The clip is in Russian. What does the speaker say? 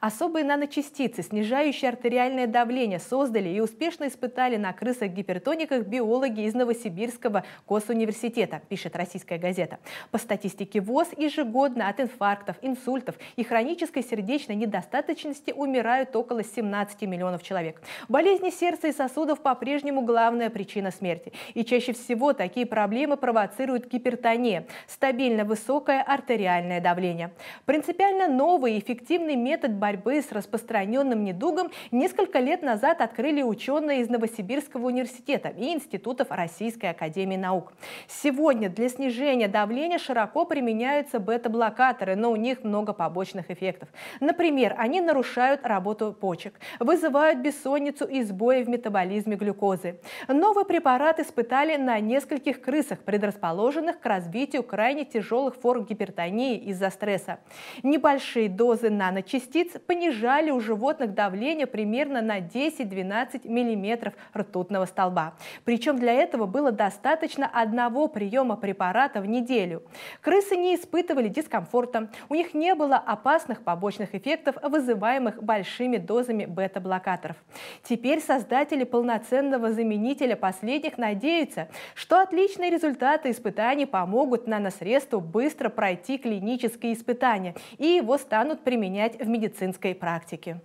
Особые наночастицы, снижающие артериальное давление, создали и успешно испытали на крысах-гипертониках биологи из Новосибирского госуниверситета, пишет российская газета. По статистике ВОЗ, ежегодно от инфарктов, инсультов и хронической сердечной недостаточности умирают около 17 миллионов человек. Болезни сердца и сосудов по-прежнему главная причина смерти. И чаще всего такие проблемы провоцируют гипертония, стабильно высокое артериальное давление. Принципиально новый и эффективный метод борьбы борьбы с распространенным недугом несколько лет назад открыли ученые из Новосибирского университета и институтов Российской академии наук. Сегодня для снижения давления широко применяются бета-блокаторы, но у них много побочных эффектов. Например, они нарушают работу почек, вызывают бессонницу и сбои в метаболизме глюкозы. Новый препарат испытали на нескольких крысах, предрасположенных к развитию крайне тяжелых форм гипертонии из-за стресса. Небольшие дозы наночастиц понижали у животных давление примерно на 10-12 мм ртутного столба. Причем для этого было достаточно одного приема препарата в неделю. Крысы не испытывали дискомфорта, у них не было опасных побочных эффектов, вызываемых большими дозами бета-блокаторов. Теперь создатели полноценного заменителя последних надеются, что отличные результаты испытаний помогут наносредству быстро пройти клинические испытания и его станут применять в медицине медицинской практики.